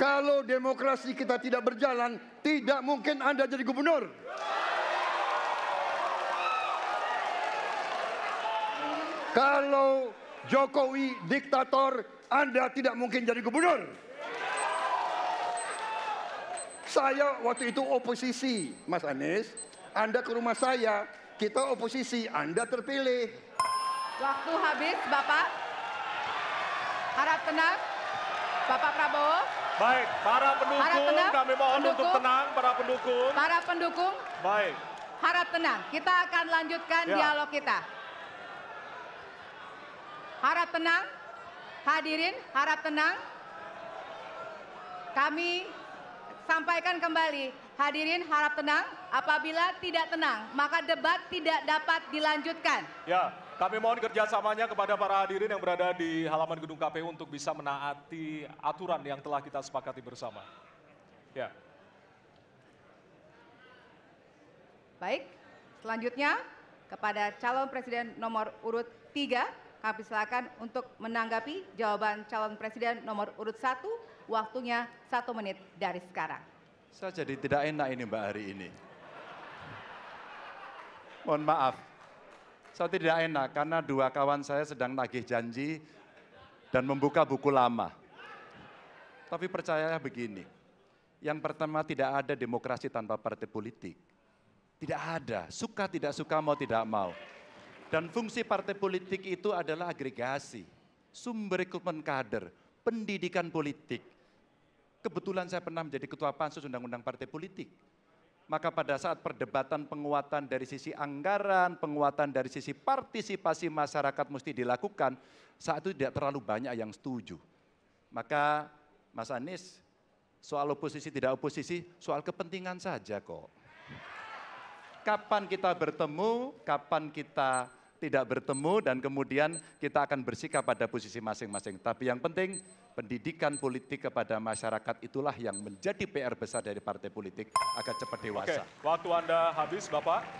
Kalau demokrasi kita tidak berjalan, tidak mungkin Anda jadi gubernur. Kalau Jokowi diktator, Anda tidak mungkin jadi gubernur. Saya waktu itu oposisi, Mas Anies. Anda ke rumah saya, kita oposisi, Anda terpilih. Waktu habis, Bapak. Harap tenang. Bapak Prabowo. Baik, para pendukung harap tenang. kami mohon pendukung. untuk tenang para pendukung. Para pendukung. Baik. Harap tenang. Kita akan lanjutkan ya. dialog kita. Harap tenang. Hadirin, harap tenang. Kami sampaikan kembali Hadirin harap tenang, apabila tidak tenang maka debat tidak dapat dilanjutkan. Ya, kami mohon kerjasamanya kepada para hadirin yang berada di halaman gedung KPU untuk bisa menaati aturan yang telah kita sepakati bersama. Ya. Baik, selanjutnya kepada calon presiden nomor urut 3, kami silakan untuk menanggapi jawaban calon presiden nomor urut 1, waktunya satu menit dari sekarang. Saya jadi tidak enak ini Mbak hari ini. Mohon maaf. Saya tidak enak karena dua kawan saya sedang nagih janji dan membuka buku lama. Tapi percayalah begini, yang pertama tidak ada demokrasi tanpa partai politik. Tidak ada, suka tidak suka, mau tidak mau. Dan fungsi partai politik itu adalah agregasi, sumber rekrutmen kader, pendidikan politik, Kebetulan saya pernah menjadi ketua pansus undang-undang partai politik. Maka pada saat perdebatan penguatan dari sisi anggaran, penguatan dari sisi partisipasi masyarakat mesti dilakukan, saat itu tidak terlalu banyak yang setuju. Maka Mas Anies, soal oposisi tidak oposisi, soal kepentingan saja kok. Kapan kita bertemu, kapan kita tidak bertemu dan kemudian kita akan bersikap pada posisi masing-masing. Tapi yang penting pendidikan politik kepada masyarakat itulah yang menjadi PR besar dari partai politik agar cepat dewasa. Oke, waktu Anda habis Bapak.